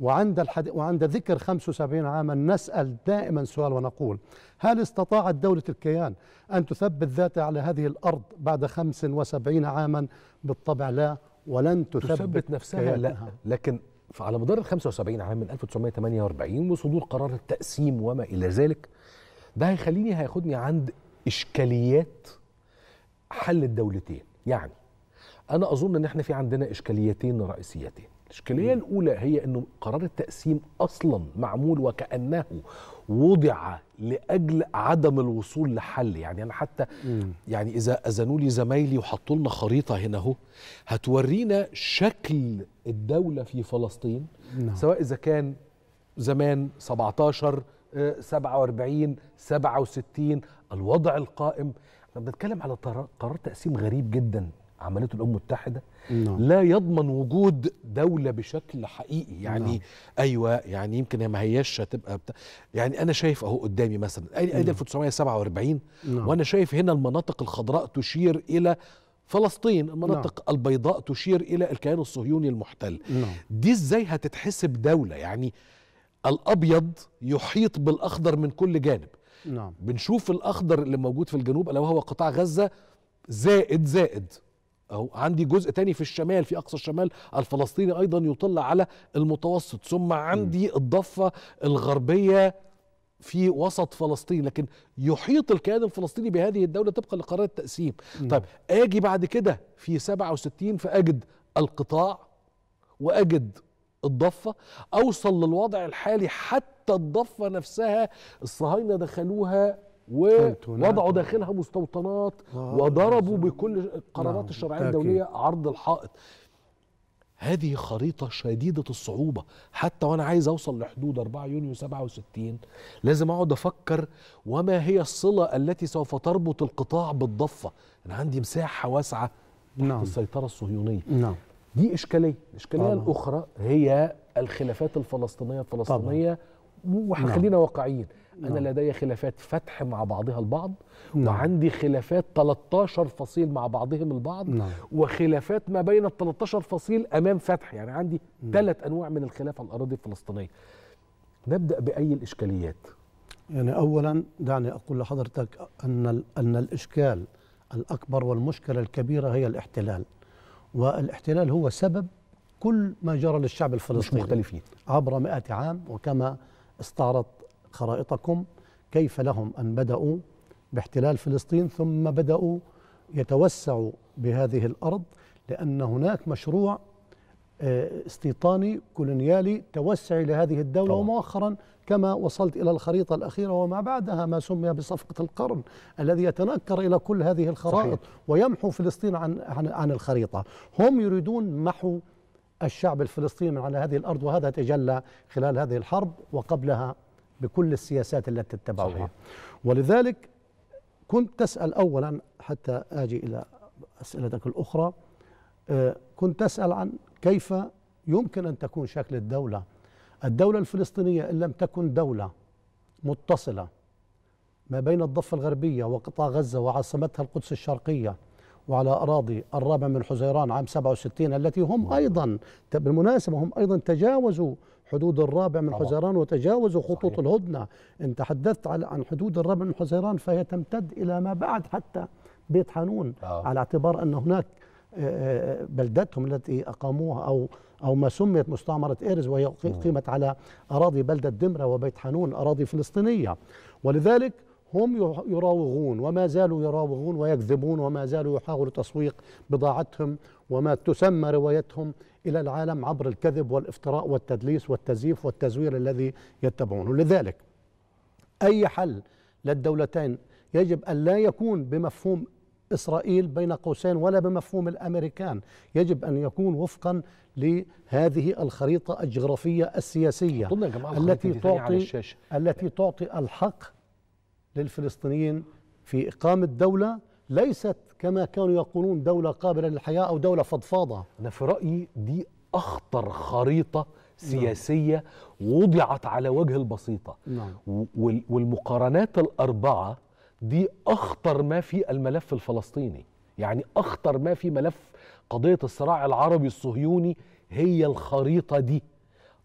وعند, الحد... وعند ذكر 75 عاما نسأل دائما سؤال ونقول هل استطاعت دولة الكيان أن تثبت ذاتها على هذه الأرض بعد 75 عاما بالطبع لا ولن تثبت, تثبت نفسها لا لكن على مدار ال 75 عام من 1948 وصدور قرار التقسيم وما إلى ذلك ده هيخليني هياخدني عند إشكاليات حل الدولتين يعني أنا أظن إن إحنا في عندنا إشكاليتين رئيسيتين الإشكالية الأولى هي أنه قرار التقسيم أصلا معمول وكأنه وضع لاجل عدم الوصول لحل يعني انا حتى يعني اذا اذنوا لي زمايلي وحطوا لنا خريطه هنا اهو هتورينا شكل الدوله في فلسطين نعم. سواء اذا كان زمان 17 47 67 الوضع القائم احنا بنتكلم على قرار تقسيم غريب جدا عملته الامم المتحده نعم. لا يضمن وجود دوله بشكل حقيقي يعني نعم. ايوه يعني يمكن ما هياش هتبقى بتا... يعني انا شايف اهو قدامي مثلا ادي 1947 نعم. نعم. وانا شايف هنا المناطق الخضراء تشير الى فلسطين المناطق نعم. البيضاء تشير الى الكيان الصهيوني المحتل نعم. دي ازاي هتتحسب دوله يعني الابيض يحيط بالاخضر من كل جانب نعم. بنشوف الاخضر اللي موجود في الجنوب الا وهو قطاع غزه زائد زائد اهو عندي جزء تاني في الشمال في اقصى الشمال الفلسطيني ايضا يطل على المتوسط ثم عندي الضفه الغربيه في وسط فلسطين لكن يحيط الكيان الفلسطيني بهذه الدوله طبقا لقرار التقسيم طيب اجي بعد كده في 67 فاجد القطاع واجد الضفه اوصل للوضع الحالي حتى الضفه نفسها الصهاينه دخلوها ووضعوا داخلها مستوطنات آه، وضربوا بكل القرارات نعم، الشرعيه الدوليه عرض الحائط هذه خريطة شديدة الصعوبة حتى وأنا عايز أوصل لحدود 4 يونيو 67 لازم أقعد أفكر وما هي الصلة التي سوف تربط القطاع بالضفة أنا عندي مساحة واسعة تحت نعم. السيطرة الصهيونية نعم. دي إشكالية الإشكالية الأخرى هي الخلافات الفلسطينية الفلسطينية طبعا. وخلينا نعم. واقعيين انا نعم. لدي خلافات فتح مع بعضها البعض نعم. وعندي خلافات 13 فصيل مع بعضهم البعض نعم. وخلافات ما بين ال 13 فصيل امام فتح يعني عندي ثلاث نعم. انواع من الخلاف على الاراضي الفلسطينيه نبدا باي الاشكاليات يعني اولا دعني اقول لحضرتك ان ان الاشكال الاكبر والمشكله الكبيره هي الاحتلال والاحتلال هو سبب كل ما جرى للشعب الفلسطيني مش مختلفين عبر مئات عام وكما استعرض خرائطكم كيف لهم أن بدأوا باحتلال فلسطين ثم بدأوا يتوسعوا بهذه الأرض لأن هناك مشروع آه، استيطاني كولونيالي توسعي لهذه الدولة طبعا. ومؤخرا كما وصلت إلى الخريطة الأخيرة وما بعدها ما سمي بصفقة القرن الذي يتنكر إلى كل هذه الخرائط صحيح. ويمحو فلسطين عن, عن, عن الخريطة هم يريدون محو الشعب الفلسطيني من على هذه الارض وهذا تجلى خلال هذه الحرب وقبلها بكل السياسات التي اتبعوها صحيح. ولذلك كنت تسال اولا حتى اجي الى اسئلتك الاخرى آه، كنت تسال عن كيف يمكن ان تكون شكل الدوله الدوله الفلسطينيه ان لم تكن دوله متصله ما بين الضفه الغربيه وقطاع غزه وعاصمتها القدس الشرقيه وعلى أراضي الرابع من حزيران عام 67 التي هم نعم. أيضا بالمناسبة هم أيضا تجاوزوا حدود الرابع من حزيران وتجاوزوا خطوط الهدنة إن تحدثت عن حدود الرابع من حزيران فهي تمتد إلى ما بعد حتى بيت حانون آه. على اعتبار أن هناك آه، آه، بلدتهم التي أقاموها أو أو ما سميت مستعمرة إيرز وهي أقيمت نعم. على أراضي بلدة دمرة وبيت حانون أراضي فلسطينية ولذلك هم يراوغون وما زالوا يراوغون ويكذبون وما زالوا يحاولوا تسويق بضاعتهم وما تسمى روايتهم الى العالم عبر الكذب والافتراء والتدليس والتزييف والتزوير الذي يتبعونه لذلك اي حل للدولتين يجب ان لا يكون بمفهوم اسرائيل بين قوسين ولا بمفهوم الامريكان، يجب ان يكون وفقا لهذه الخريطه الجغرافيه السياسيه التي تعطي التي تعطي الحق للفلسطينيين في إقامة دولة ليست كما كانوا يقولون دولة قابلة للحياة أو دولة فضفاضة أنا في رأيي دي أخطر خريطة سياسية وضعت على وجه البسيطة نعم. والمقارنات الأربعة دي أخطر ما في الملف الفلسطيني يعني أخطر ما في ملف قضية الصراع العربي الصهيوني هي الخريطة دي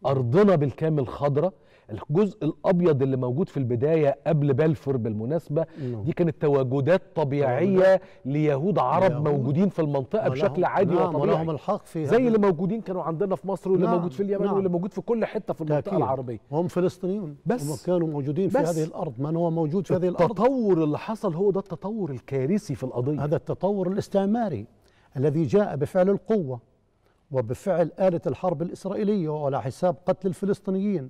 أرضنا بالكامل خضرة الجزء الابيض اللي موجود في البدايه قبل بلفور بالمناسبه نعم. دي كانت تواجدات طبيعيه ليهود عرب يهود. موجودين في المنطقه بشكل عادي نعم وطبيعي ولهم الحق فيها زي اللي موجودين كانوا عندنا في مصر واللي نعم موجود في اليمن نعم واللي موجود في كل حته في المنطقه تأكيد. العربيه هم فلسطينيون بس هم كانوا موجودين في هذه الارض من هو موجود في هذه الارض التطور اللي حصل هو ده التطور الكارثي في القضيه هذا التطور الاستعماري الذي جاء بفعل القوه وبفعل آلة الحرب الإسرائيلية وعلى حساب قتل الفلسطينيين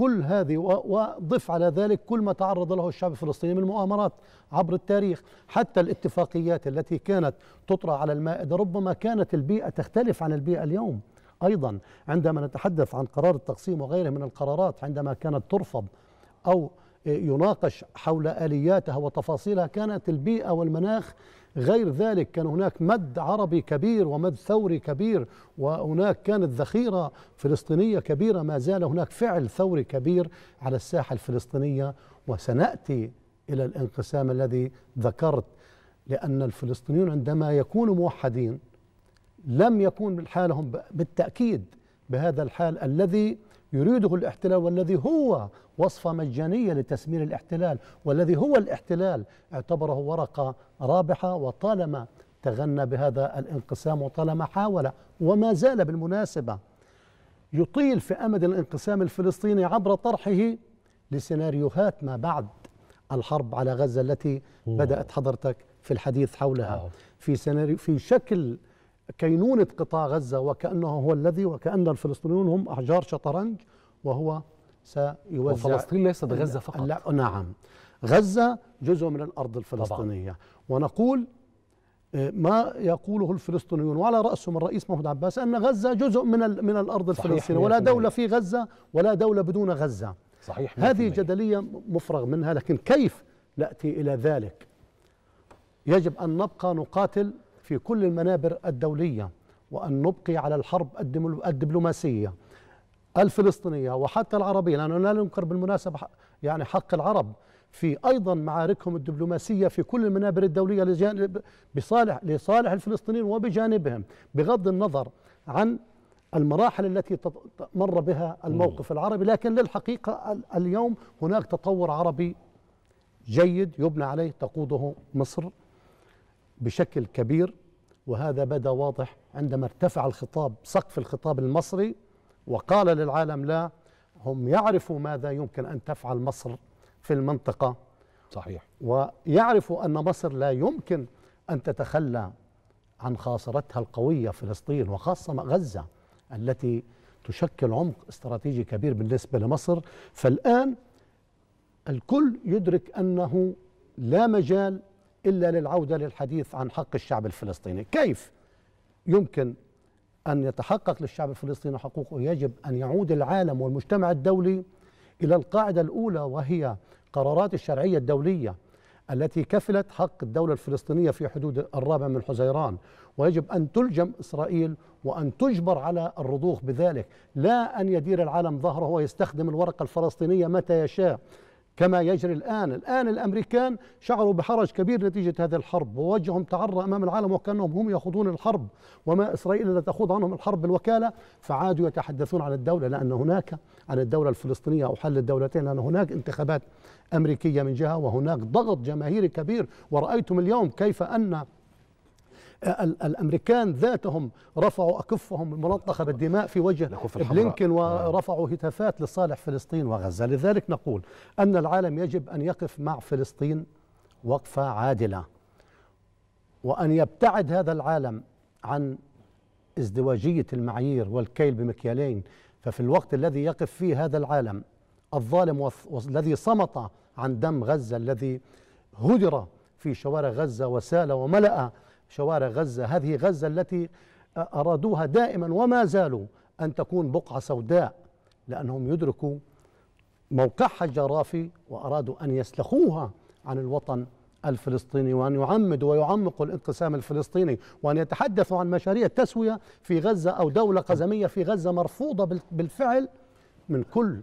كل هذه وضف على ذلك كل ما تعرض له الشعب الفلسطيني من مؤامرات عبر التاريخ حتى الاتفاقيات التي كانت تطرى على المائدة ربما كانت البيئة تختلف عن البيئة اليوم أيضا عندما نتحدث عن قرار التقسيم وغيره من القرارات عندما كانت ترفض أو يناقش حول آلياتها وتفاصيلها كانت البيئة والمناخ غير ذلك كان هناك مد عربي كبير ومد ثوري كبير وهناك كانت ذخيرة فلسطينية كبيرة ما زال هناك فعل ثوري كبير على الساحة الفلسطينية وسنأتي إلى الانقسام الذي ذكرت لأن الفلسطينيون عندما يكونوا موحدين لم يكون حالهم بالتأكيد بهذا الحال الذي يريده الاحتلال والذي هو وصفة مجانية لتسمير الاحتلال والذي هو الاحتلال اعتبره ورقة رابحة وطالما تغنى بهذا الانقسام وطالما حاول وما زال بالمناسبة يطيل في أمد الانقسام الفلسطيني عبر طرحه لسيناريوهات ما بعد الحرب على غزة التي بدأت حضرتك في الحديث حولها في سيناريو في شكل كينونة قطاع غزة وكأنه هو الذي وكأن الفلسطينيون هم أحجار شطرنج وهو سيوزع وفلسطين ليست غزة فقط لا نعم غزة جزء من الأرض الفلسطينية طبعا. ونقول آه، ما يقوله الفلسطينيون وعلى رأسهم الرئيس محمود عباس أن غزة جزء من من الأرض الفلسطينية ولا دولة في غزة ولا دولة بدون غزة صحيح هذه جدلية مفرغ منها لكن كيف نأتي إلى ذلك يجب أن نبقى نقاتل في كل المنابر الدولية وأن نبقي على الحرب الدبلوماسية الفلسطينية وحتى العربية لأننا لا ننكر بالمناسبة يعني حق العرب في أيضا معاركهم الدبلوماسية في كل المنابر الدولية بصالح لصالح الفلسطينيين وبجانبهم بغض النظر عن المراحل التي مر بها الموقف العربي لكن للحقيقة اليوم هناك تطور عربي جيد يبنى عليه تقوده مصر بشكل كبير وهذا بدا واضح عندما ارتفع الخطاب سقف الخطاب المصري وقال للعالم لا هم يعرفوا ماذا يمكن ان تفعل مصر في المنطقه صحيح ويعرفوا ان مصر لا يمكن ان تتخلى عن خاصرتها القويه فلسطين وخاصه غزه التي تشكل عمق استراتيجي كبير بالنسبه لمصر فالان الكل يدرك انه لا مجال إلا للعودة للحديث عن حق الشعب الفلسطيني كيف يمكن أن يتحقق للشعب الفلسطيني حقوقه يجب أن يعود العالم والمجتمع الدولي إلى القاعدة الأولى وهي قرارات الشرعية الدولية التي كفلت حق الدولة الفلسطينية في حدود الرابع من حزيران ويجب أن تلجم إسرائيل وأن تجبر على الرضوخ بذلك لا أن يدير العالم ظهره ويستخدم الورقة الفلسطينية متى يشاء كما يجري الآن الآن الأمريكان شعروا بحرج كبير نتيجة هذه الحرب ووجههم تعرى أمام العالم وكأنهم هم يخوضون الحرب وما إسرائيل لا تخوض عنهم الحرب بالوكالة فعادوا يتحدثون عن الدولة لأن هناك عن الدولة الفلسطينية أو حل الدولتين لأن هناك انتخابات أمريكية من جهة وهناك ضغط جماهيري كبير ورأيتم اليوم كيف أن الامريكان ذاتهم رفعوا اكفهم الملطخه بالدماء في وجه بلينكن ورفعوا نعم. هتافات لصالح فلسطين وغزه لذلك نقول ان العالم يجب ان يقف مع فلسطين وقفه عادله وان يبتعد هذا العالم عن ازدواجيه المعايير والكيل بمكيالين ففي الوقت الذي يقف فيه هذا العالم الظالم والذي صمت عن دم غزه الذي هدر في شوارع غزه وسال وملأ شوارع غزة هذه غزة التي آه، أرادوها دائما وما زالوا أن تكون بقعة سوداء لأنهم يدركوا موقعها الجرافي وأرادوا أن يسلخوها عن الوطن الفلسطيني وأن يعمدوا ويعمقوا الانقسام الفلسطيني وأن يتحدثوا عن مشاريع تسوية في غزة أو دولة قزمية في غزة مرفوضة بالفعل من كل